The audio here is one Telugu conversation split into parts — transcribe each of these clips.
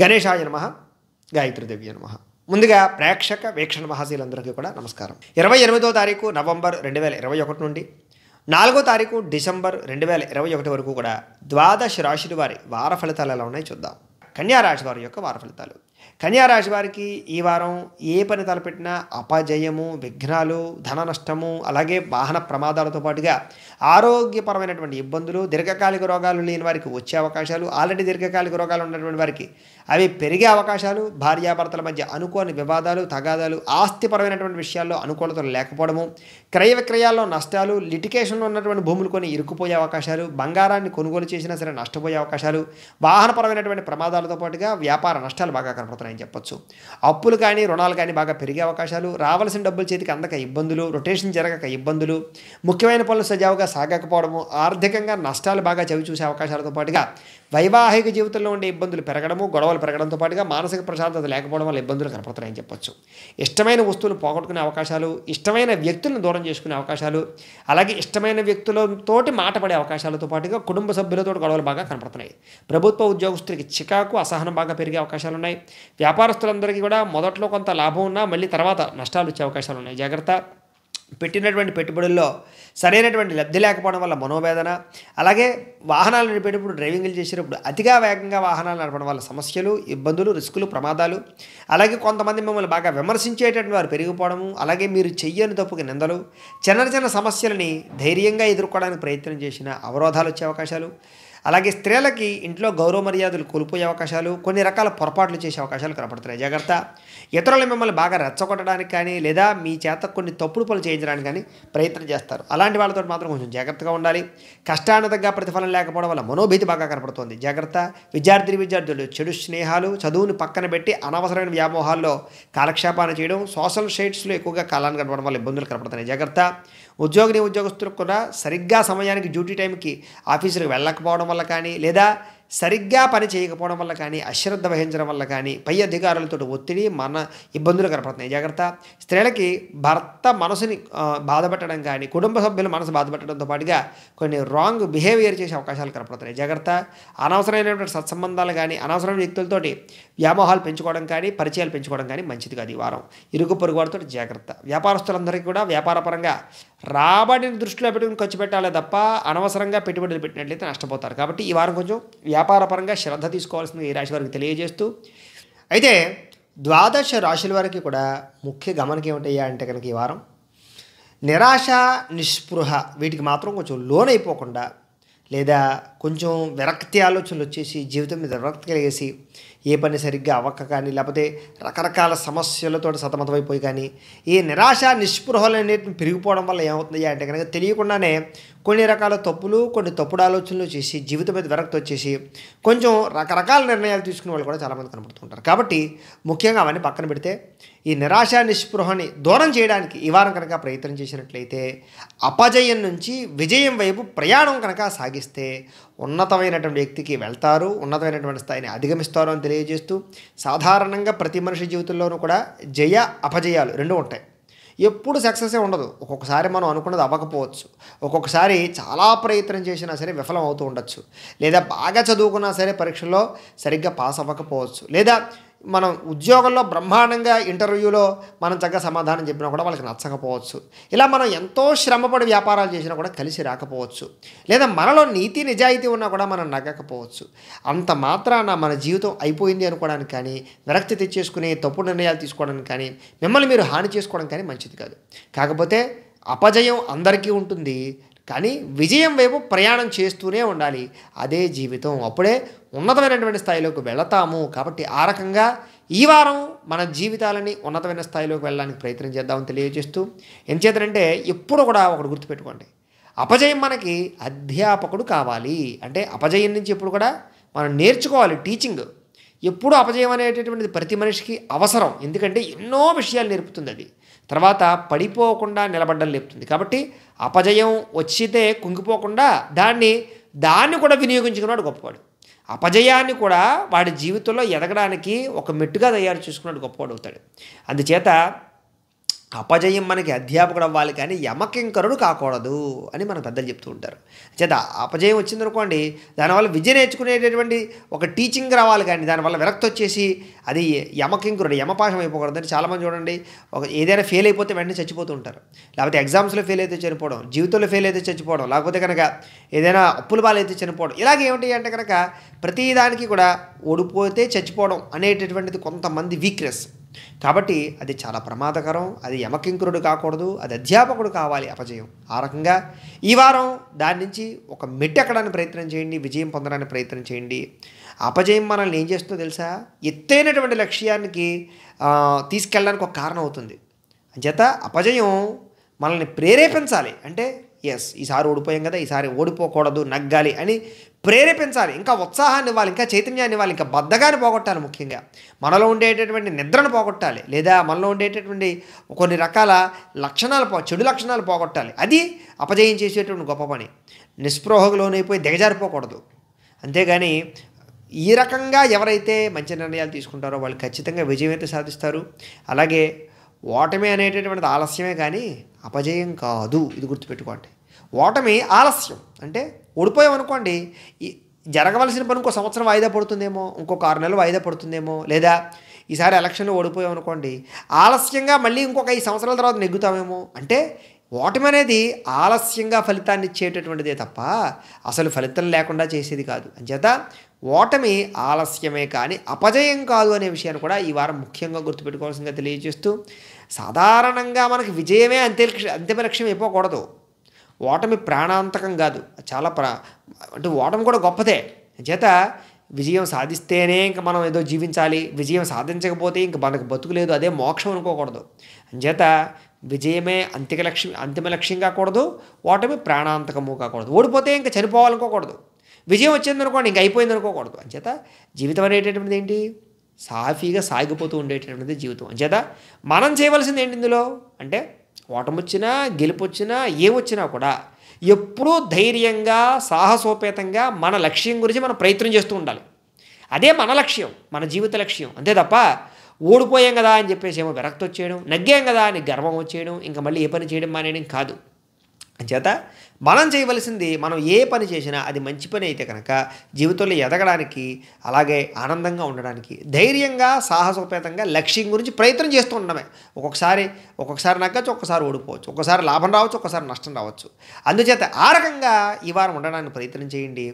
గణేశాయ నమ గాయత్రీదేవి నమ ముందుగా ప్రేక్షక వీక్షణ మహాశీలందరికీ కూడా నమస్కారం ఇరవై ఎనిమిదో తారీఖు నవంబర్ రెండు వేల ఇరవై ఒకటి నుండి నాలుగో తారీఖు డిసెంబర్ రెండు వేల ఇరవై ఒకటి వరకు కూడా ద్వాదశ రాశుల వారి వార ఫలితాలు ఎలా ఉన్నాయి చూద్దాం కన్యా రాశి వారి యొక్క వార ఫలితాలు కన్యారాశి వారికి ఈ వారం ఏ పని తలపెట్టినా అపజయము విఘ్నాలు ధన నష్టము అలాగే వాహన ప్రమాదాలతో పాటుగా ఆరోగ్యపరమైనటువంటి ఇబ్బందులు దీర్ఘకాలిక రోగాలు లేని వారికి వచ్చే అవకాశాలు ఆల్రెడీ దీర్ఘకాలిక రోగాలు ఉన్నటువంటి వారికి అవి పెరిగే అవకాశాలు భార్యాభర్తల మధ్య అనుకోని వివాదాలు తగాదాలు ఆస్తిపరమైనటువంటి విషయాల్లో అనుకూలతలు లేకపోవడము క్రయ విక్రయాల్లో నష్టాలు లిటికేషన్లో ఉన్నటువంటి భూములు కొని ఇరుక్కుపోయే అవకాశాలు బంగారాన్ని కొనుగోలు చేసినా సరే నష్టపోయే అవకాశాలు వాహనపరమైనటువంటి ప్రమాదాలతో పాటుగా వ్యాపార నష్టాలు బాగా కనపడుతున్నాయని చెప్పొచ్చు అప్పులు కానీ రుణాలు కానీ బాగా పెరిగే అవకాశాలు రావాల్సిన డబ్బులు చేతికి అందక ఇబ్బందులు రొటేషన్ జరగక ఇబ్బందులు ముఖ్యమైన పనులు సజావుగా సాగకపోవడము ఆర్థికంగా నష్టాలు బాగా చవి చూసే అవకాశాలతో పాటుగా వైవాహిక జీవితంలో ఉండే ఇబ్బందులు పెరగడము గొడవలు పెరగడంతో పాటుగా మానసిక ప్రశాంతత లేకపోవడం వల్ల ఇబ్బందులు కనపడుతున్నాయని చెప్పొచ్చు ఇష్టమైన వస్తువులు పోగొట్టుకునే అవకాశాలు ఇష్టమైన వ్యక్తులను దూరం చేసుకునే అవకాశాలు అలాగే ఇష్టమైన వ్యక్తులతోటి మాట పడే అవకాశాలతో పాటుగా కుటుంబ సభ్యులతో గొడవలు బాగా కనపడుతున్నాయి ప్రభుత్వ ఉద్యోగస్తులకి చికాకు అసహనం బాగా పెరిగే అవకాశాలు ఉన్నాయి వ్యాపారస్తులందరికీ కూడా మొదట్లో కొంత లాభం ఉన్నా మళ్ళీ తర్వాత నష్టాలు వచ్చే అవకాశాలు ఉన్నాయి జాగ్రత్త పెట్టినటువంటి పెట్టుబడుల్లో సరైనటువంటి లబ్ధి లేకపోవడం వల్ల మనోవేదన అలాగే వాహనాలు నడిపేటప్పుడు డ్రైవింగ్లు చేసేటప్పుడు అతిగా వేగంగా వాహనాలు నడపడం వల్ల సమస్యలు ఇబ్బందులు రిస్కులు ప్రమాదాలు అలాగే కొంతమంది మిమ్మల్ని బాగా విమర్శించేటటువంటి వారు పెరిగిపోవడము అలాగే మీరు చెయ్యని తప్పుకి నిందలు చిన్న చిన్న సమస్యలని ధైర్యంగా ఎదుర్కోవడానికి ప్రయత్నం చేసిన అవరోధాలు వచ్చే అవకాశాలు అలాగే స్త్రీలకి ఇంట్లో గౌరవ మర్యాదలు కోల్పోయే అవకాశాలు కొన్ని రకాల పొరపాట్లు చేసే అవకాశాలు కనపడుతున్నాయి జాగ్రత్త ఇతరులు మిమ్మల్ని బాగా రెచ్చగొట్టడానికి కానీ లేదా మీ చేత కొన్ని తప్పుడు పనులు చేయించడానికి కానీ ప్రయత్నం చేస్తారు అలాంటి వాళ్ళతో మాత్రం కొంచెం జాగ్రత్తగా ఉండాలి కష్టానుతగ్గ ప్రతిఫలం లేకపోవడం వల్ల మనోభీతి బాగా కనపడుతుంది జాగ్రత్త విద్యార్థి విద్యార్థులు చెడు స్నేహాలు చదువుని పక్కన పెట్టి అనవసరమైన వ్యామోహాల్లో కాలక్షేపాన్ని చేయడం సోషల్ షేడ్స్లో ఎక్కువగా కాలాన్ని కనపడడం వల్ల ఇబ్బందులు కనపడుతున్నాయి జాగ్రత్త ఉద్యోగిని ఉద్యోగస్తులకు కూడా సరిగ్గా సమయానికి డ్యూటీ టైంకి ఆఫీసులకు వెళ్ళకపోవడం వల్ల కానీ లేదా సరిగ్గా పని చేయకపోవడం వల్ల కానీ అశ్రద్ధ వహించడం వల్ల కానీ పై అధికారులతో ఒత్తిడి మన ఇబ్బందులు కనపడుతున్నాయి జాగ్రత్త స్త్రీలకి భర్త మనసుని బాధపెట్టడం కానీ కుటుంబ సభ్యులు మనసు బాధపెట్టడంతో పాటుగా కొన్ని రాంగ్ బిహేవియర్ చేసే అవకాశాలు కనపడుతున్నాయి జాగ్రత్త అనవసరమైనటువంటి సత్సంబంధాలు కానీ అనవసరమైన వ్యక్తులతోటి వ్యామోహాలు పెంచుకోవడం కానీ పరిచయాలు పెంచుకోవడం కానీ మంచిది కాదు ఈ వారం ఇరుగు పొరుగు జాగ్రత్త వ్యాపారస్తులందరికీ కూడా వ్యాపారపరంగా రాబడిని దృష్టిలో పెట్టుకుని ఖర్చు పెట్టాలి తప్ప అనవసరంగా పెట్టుబడులు పెట్టినట్లయితే నష్టపోతారు కాబట్టి ఈ వారం కొంచెం వ్యాపారపరంగా శ్రద్ధ తీసుకోవాల్సింది ఈ రాశి వారికి తెలియజేస్తూ అయితే ద్వాదశ రాశుల వారికి కూడా ముఖ్య గమనిక ఏమిటయ్యా అంటే కనుక ఈ వారం నిరాశ నిస్పృహ వీటికి మాత్రం కొంచెం లోన్ అయిపోకుండా లేదా కొంచెం విరక్తి ఆలోచనలు వచ్చేసి జీవితం మీద విరక్తి కలిగేసి ఏ పని సరిగ్గా అవ్వక కానీ లేకపోతే రకరకాల సమస్యలతో సతమతమైపోయి కానీ ఈ నిరాశ నిస్పృహలు అనేటివి పెరిగిపోవడం వల్ల ఏమవుతుంది అంటే కనుక తెలియకుండానే కొన్ని రకాల తప్పులు కొన్ని తప్పుడు ఆలోచనలు చేసి జీవితం మీద వెరక్తి వచ్చేసి కొంచెం రకరకాల నిర్ణయాలు తీసుకునే వాళ్ళు కూడా చాలామంది కనబడుతుంటారు కాబట్టి ముఖ్యంగా అవన్నీ పక్కన పెడితే ఈ నిరాశ నిస్పృహని దూరం చేయడానికి ఈ వారం కనుక ప్రయత్నం చేసినట్లయితే అపజయం నుంచి విజయం వైపు ప్రయాణం కనుక సాగిస్తే ఉన్నతమైనటువంటి వ్యక్తికి వెళ్తారు ఉన్నతమైనటువంటి స్థాయిని అధిగమిస్తారు అని తెలియజేస్తూ సాధారణంగా ప్రతి మనిషి జీవితంలోనూ కూడా జయ అపజయాలు రెండు ఉంటాయి ఎప్పుడు సక్సెసే ఉండదు ఒక్కొక్కసారి మనం అనుకున్నది అవ్వకపోవచ్చు ఒక్కొక్కసారి చాలా ప్రయత్నం చేసినా సరే విఫలం అవుతూ ఉండొచ్చు లేదా బాగా చదువుకున్నా సరే పరీక్షలో సరిగ్గా పాస్ అవ్వకపోవచ్చు లేదా మనం ఉద్యోగంలో బ్రహ్మాండంగా ఇంటర్వ్యూలో మనం చక్కగా సమాధానం చెప్పినా కూడా వాళ్ళకి నచ్చకపోవచ్చు ఇలా మనం ఎంతో శ్రమపడి వ్యాపారాలు చేసినా కూడా కలిసి రాకపోవచ్చు లేదా మనలో నీతి నిజాయితీ ఉన్నా కూడా మనం నగ్గకపోవచ్చు అంత మాత్రాన మన జీవితం అయిపోయింది అనుకోవడానికి కానీ విరక్తి తెచ్చేసుకుని తప్పు నిర్ణయాలు తీసుకోవడానికి కానీ మిమ్మల్ని మీరు హాని చేసుకోవడం కానీ మంచిది కాదు కాకపోతే అపజయం అందరికీ ఉంటుంది కానీ విజయం వైపు ప్రయాణం చేస్తూనే ఉండాలి అదే జీవితం అప్పుడే ఉన్నతమైనటువంటి స్థాయిలోకి వెళతాము కాబట్టి ఆ రకంగా ఈ వారం మన జీవితాలని ఉన్నతమైన స్థాయిలోకి వెళ్ళడానికి ప్రయత్నం చేద్దామని తెలియజేస్తూ ఎంచేతనంటే ఎప్పుడు కూడా ఒకటి గుర్తుపెట్టుకోండి అపజయం మనకి అధ్యాపకుడు కావాలి అంటే అపజయం నుంచి ఎప్పుడు కూడా మనం నేర్చుకోవాలి టీచింగ్ ఎప్పుడు అపజయం అనేటటువంటిది ప్రతి మనిషికి అవసరం ఎందుకంటే ఎన్నో విషయాలు నేర్పుతుంది అది తర్వాత పడిపోకుండా నిలబడడం లేపుతుంది కాబట్టి అపజయం వచ్చితే కుంగిపోకుండా దాన్ని దాన్ని కూడా వినియోగించుకున్నాడు గొప్పవాడు అపజయాన్ని కూడా వాడి జీవితంలో ఎదగడానికి ఒక మెట్టుగా తయారు చేసుకున్నాడు గొప్పవాడు అవుతాడు అందుచేత అపజయం మనకి అధ్యాపకుడు అవ్వాలి కానీ యమకింకరుడు కాకూడదు అని మన పెద్దలు చెప్తూ ఉంటారు చేత అపజయం వచ్చిందనుకోండి దానివల్ల విద్య నేర్చుకునేటటువంటి ఒక టీచింగ్ రావాలి కానీ దానివల్ల విరక్తి వచ్చేసి అది యమకింకరుడు యమపాశం అయిపోకూడదు అని చాలామంది చూడండి ఒక ఏదైనా ఫెయిల్ అయిపోతే వెంటనే చచ్చిపోతూ ఉంటారు లేకపోతే ఎగ్జామ్స్లో ఫెయిల్ అయితే చనిపోవడం జీవితంలో ఫెయిల్ అయితే చచ్చిపోవడం లేకపోతే కనుక ఏదైనా అప్పుల బాలైతే చనిపోవడం ఇలాగే ఏమిటి అంటే కనుక ప్రతిదానికి కూడా ఓడిపోతే చచ్చిపోవడం అనేటటువంటిది కొంతమంది వీక్నెస్ కాబట్టి అది చాలా ప్రమాదకరం అది యమకింకురుడు కాకూడదు అది అధ్యాపకుడు కావాలి అపజయం ఆ రకంగా ఈ వారం దాని నుంచి ఒక మెట్టెక్కడానికి ప్రయత్నం చేయండి విజయం పొందడానికి ప్రయత్నం చేయండి అపజయం మనల్ని ఏం చేస్తుందో తెలుసా ఎత్తైనటువంటి లక్ష్యానికి తీసుకెళ్ళడానికి ఒక కారణం అవుతుంది అంచేత అపజయం మనల్ని ప్రేరేపించాలి అంటే ఎస్ ఈసారి ఓడిపోయాం కదా ఈసారి ఓడిపోకూడదు నగ్గాలి అని ప్రేరేపించాలి ఇంకా ఉత్సాహాన్ని ఇవ్వాలి ఇంకా చైతన్యాన్ని ఇవ్వాలి ఇంకా బద్దగాన్ని పోగొట్టాలి ముఖ్యంగా మనలో ఉండేటటువంటి నిద్రను పోగొట్టాలి లేదా మనలో ఉండేటటువంటి కొన్ని రకాల లక్షణాలు పో చెడు లక్షణాలు పోగొట్టాలి అది అపజయం చేసేటువంటి గొప్ప పని నిస్పృహకు లోనైపోయి దిగజారిపోకూడదు అంతేగాని ఈ రకంగా ఎవరైతే మంచి నిర్ణయాలు తీసుకుంటారో వాళ్ళు ఖచ్చితంగా విజయం అయితే సాధిస్తారు అలాగే ఓటమి అనేటటువంటిది ఆలస్యమే కానీ అపజయం కాదు ఇది గుర్తుపెట్టుకోండి ఓటమి ఆలస్యం అంటే ఓడిపోయామనుకోండి జరగవలసిన పని ఇంకో సంవత్సరం వాయిదా పడుతుందేమో ఇంకొక ఆరు నెలలు వాయిదా పడుతుందేమో లేదా ఈసారి ఎలక్షన్లో ఓడిపోయాం అనుకోండి ఆలస్యంగా మళ్ళీ ఇంకొక ఐదు సంవత్సరాల తర్వాత నెగ్గుతామేమో అంటే ఓటమి అనేది ఆలస్యంగా ఫలితాన్ని ఇచ్చేటటువంటిదే తప్ప అసలు ఫలితం లేకుండా చేసేది కాదు అంచేత ఓటమి ఆలస్యమే కానీ అపజయం కాదు అనే విషయాన్ని కూడా ఈ వారం ముఖ్యంగా గుర్తుపెట్టుకోవాల్సిందిగా తెలియజేస్తూ సాధారణంగా మనకి విజయమే అంతే అంతిమ లక్ష్యం అయిపోకూడదు ఓటమి ప్రాణాంతకం కాదు చాలా ప్రా అంటే ఓటమి కూడా గొప్పదే చేత విజయం సాధిస్తేనే ఇంక మనం ఏదో జీవించాలి విజయం సాధించకపోతే ఇంక మనకు బతుకులేదు అదే మోక్షం అనుకోకూడదు అంచేత విజయమే అంతిక లక్ష్యం అంతిమ లక్ష్యం కాకూడదు ఓటమి ప్రాణాంతకము కాకూడదు ఓడిపోతే ఇంకా చనిపోవాలనుకోకూడదు విజయం వచ్చింది అనుకోండి ఇంక అయిపోయింది అనుకోకూడదు అంచేత జీవితం అనేటటువంటిది ఏంటి సాఫీగా సాగిపోతూ ఉండేటటువంటిది జీవితం అంచేత మనం చేయవలసింది ఏంటి ఇందులో అంటే ఓటమొచ్చినా గెలుపొచ్చినా ఏమొచ్చినా కూడా ఎప్పుడూ ధైర్యంగా సాహసోపేతంగా మన లక్ష్యం గురించి మనం ప్రయత్నం చేస్తూ ఉండాలి అదే మన లక్ష్యం మన జీవిత లక్ష్యం అంతే తప్ప ఓడిపోయాం కదా అని చెప్పేసి ఏమో విరక్తి వచ్చేయడం నగ్గాం కదా అని గర్వం వచ్చేయడం ఇంకా మళ్ళీ ఏ పని చేయడం మానేయడం కాదు అంచేత మనం చేయవలసింది మనం ఏ పని చేసినా అది మంచి పని అయితే కనుక జీవితంలో ఎదగడానికి అలాగే ఆనందంగా ఉండడానికి ధైర్యంగా సాహసోపేతంగా లక్ష్యం గురించి ప్రయత్నం చేస్తూ ఉండడమే ఒక్కొక్కసారి ఒక్కొక్కసారి నగ్గచ్చు ఒక్కసారి ఓడిపోవచ్చు ఒక్కసారి లాభం రావచ్చు ఒక్కసారి నష్టం రావచ్చు అందుచేత ఆ రకంగా ఈ వారం ఉండడానికి ప్రయత్నం చేయండి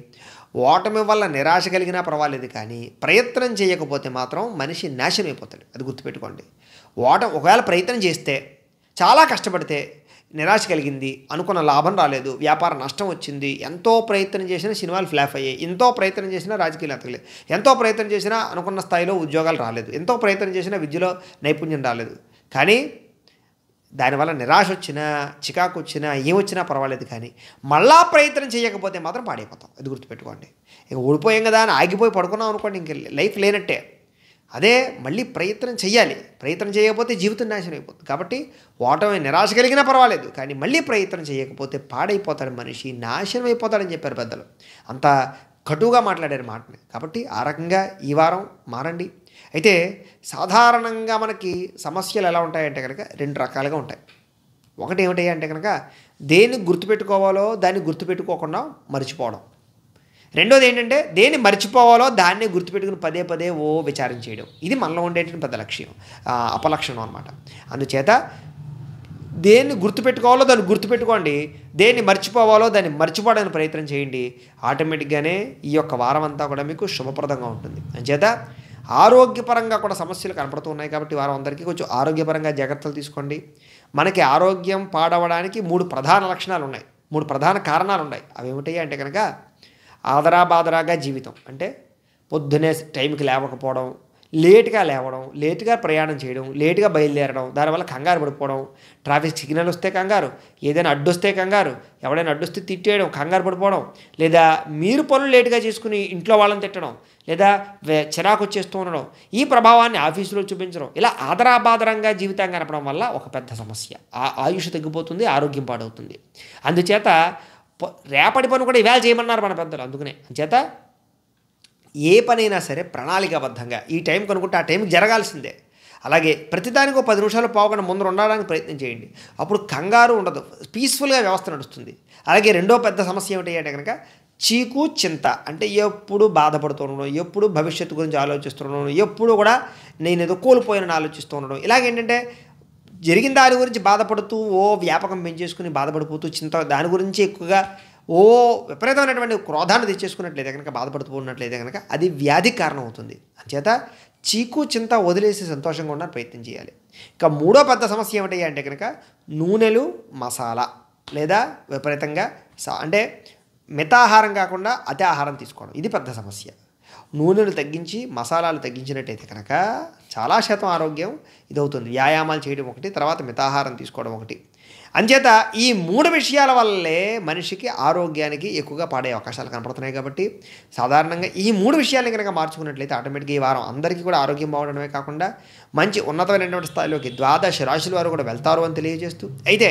ఓటమి వల్ల నిరాశ కలిగినా పర్వాలేదు కానీ ప్రయత్నం చేయకపోతే మాత్రం మనిషి నాశనం అయిపోతాడు అది గుర్తుపెట్టుకోండి ఓటమి ఒకవేళ ప్రయత్నం చేస్తే చాలా కష్టపడితే నిరాశ కలిగింది అనుకున్న లాభం రాలేదు వ్యాపార నష్టం వచ్చింది ఎంతో ప్రయత్నం చేసినా సినిమాలు ఫ్లాప్ అయ్యాయి ఎంతో ప్రయత్నం చేసినా రాజకీయాలు ఎతకలేదు ఎంతో ప్రయత్నం చేసినా అనుకున్న స్థాయిలో ఉద్యోగాలు రాలేదు ఎంతో ప్రయత్నం చేసినా విద్యలో నైపుణ్యం రాలేదు కానీ దానివల్ల నిరాశ వచ్చినా చికాకు వచ్చినా ఏమొచ్చినా పర్వాలేదు కానీ మళ్ళా ప్రయత్నం చేయకపోతే మాత్రం పాడైపోతాం అది గుర్తుపెట్టుకోండి ఇక ఓడిపోయాం కదా అని ఆగిపోయి పడుకున్నాం అనుకోండి ఇంక లైఫ్ లేనట్టే అదే మళ్ళీ ప్రయత్నం చేయాలి ప్రయత్నం చేయకపోతే జీవితం నాశనం అయిపోతుంది కాబట్టి ఓటమి నిరాశ కలిగినా పర్వాలేదు కానీ మళ్ళీ ప్రయత్నం చేయకపోతే పాడైపోతాడు మనిషి నాశనం అయిపోతాడని చెప్పారు పెద్దలు అంత కటుగా మాట్లాడారు మాటని కాబట్టి ఆ రకంగా ఈ వారం మారండి అయితే సాధారణంగా మనకి సమస్యలు ఎలా ఉంటాయంటే కనుక రెండు రకాలుగా ఉంటాయి ఒకటి ఏమిటాయి అంటే కనుక దేన్ని గుర్తుపెట్టుకోవాలో దాన్ని గుర్తుపెట్టుకోకుండా మర్చిపోవడం రెండోది ఏంటంటే దేన్ని మర్చిపోవాలో దాన్ని గుర్తుపెట్టుకుని పదే పదే ఓ విచారం చేయడం ఇది మనలో ఉండేటువంటి పెద్ద లక్ష్యం అపలక్షణం అనమాట అందుచేత దేన్ని గుర్తుపెట్టుకోవాలో దాన్ని గుర్తుపెట్టుకోండి దేన్ని మర్చిపోవాలో దాన్ని మర్చిపోవడానికి ప్రయత్నం చేయండి ఆటోమేటిక్గానే ఈ యొక్క వారం అంతా కూడా మీకు శుభప్రదంగా ఉంటుంది అందుచేత ఆరోగ్యపరంగా కూడా సమస్యలు కనపడుతున్నాయి కాబట్టి వారం అందరికీ కొంచెం ఆరోగ్యపరంగా జాగ్రత్తలు తీసుకోండి మనకి ఆరోగ్యం పాడవడానికి మూడు ప్రధాన లక్షణాలు ఉన్నాయి మూడు ప్రధాన కారణాలు ఉన్నాయి అవి ఏమిటాయి అంటే కనుక ఆదరాబాదరాగా జీవితం అంటే పొద్దునే టైంకి లేవకపోవడం లేటుగా లేవడం లేటుగా ప్రయాణం చేయడం లేటుగా బయలుదేరడం దానివల్ల కంగారు పడిపోవడం ట్రాఫిక్ సిగ్నల్ వస్తే కంగారు ఏదైనా అడ్డొస్తే కంగారు ఎవడైనా అడ్డొస్తే తిట్టేయడం కంగారు పడిపోవడం లేదా మీరు పనులు లేటుగా చేసుకుని ఇంట్లో వాళ్ళని తిట్టడం లేదా చిరాకు వచ్చేస్తూ ఉండడం ఈ ప్రభావాన్ని ఆఫీసులో చూపించడం ఇలా ఆదరాబాదరంగా జీవితం కనపడం వల్ల ఒక పెద్ద సమస్య ఆ ఆయుష్ తగ్గిపోతుంది ఆరోగ్యం పాడవుతుంది అందుచేత రేపటి పని కూడా ఇవాళ చేయమన్నారు మన పెద్దలు అందుకనే చేత ఏ పనైనా సరే ప్రణాళికాబద్ధంగా ఈ టైం కనుక్కుంటే ఆ టైంకి జరగాల్సిందే అలాగే ప్రతిదానికి ఒక పది నిమిషాలు పోకుండా ముందర ఉండడానికి ప్రయత్నం చేయండి అప్పుడు కంగారు ఉండదు పీస్ఫుల్గా వ్యవస్థ నడుస్తుంది అలాగే రెండో పెద్ద సమస్య ఏమిటి అంటే కనుక చీకు చింత అంటే ఎప్పుడు బాధపడుతూ ఉండడం ఎప్పుడు భవిష్యత్తు గురించి ఆలోచిస్తూ ఉండడం ఎప్పుడు కూడా నేను ఏదో కోల్పోయినని ఆలోచిస్తూ ఉండడం ఇలాగేంటంటే జరిగిన దాని గురించి బాధపడుతూ ఓ వ్యాపకం పెంచేసుకుని బాధపడిపోతూ చింత దాని గురించి ఎక్కువగా ఓ విపరీతమైనటువంటి క్రోధాన్ని తెచ్చేసుకున్నట్లయితే కనుక బాధపడుతూ ఉన్నట్లయితే కనుక అది వ్యాధి కారణం అవుతుంది అంచేత చీకు చింత వదిలేసి సంతోషంగా ఉన్న ప్రయత్నం చేయాలి ఇక మూడో పెద్ద సమస్య ఏమిటయ్యా అంటే కనుక నూనెలు మసాలా లేదా విపరీతంగా అంటే మితాహారం కాకుండా అతి ఆహారం తీసుకోవడం ఇది పెద్ద సమస్య నూనెలు తగ్గించి మసాలాలు తగ్గించినట్టయితే కనుక చాలా శాతం ఆరోగ్యం ఇదవుతుంది వ్యాయామాలు చేయడం ఒకటి తర్వాత మితాహారం తీసుకోవడం ఒకటి అంచేత ఈ మూడు విషయాల వల్లే మనిషికి ఆరోగ్యానికి ఎక్కువగా పాడే అవకాశాలు కనపడుతున్నాయి కాబట్టి సాధారణంగా ఈ మూడు విషయాలు కనుక మార్చుకున్నట్లయితే ఆటోమేటిక్గా ఈ వారం అందరికీ కూడా ఆరోగ్యం బాగుండడమే కాకుండా మంచి ఉన్నతమైనటువంటి స్థాయిలోకి ద్వాదశ రాశుల వారు కూడా వెళ్తారు అని తెలియజేస్తూ అయితే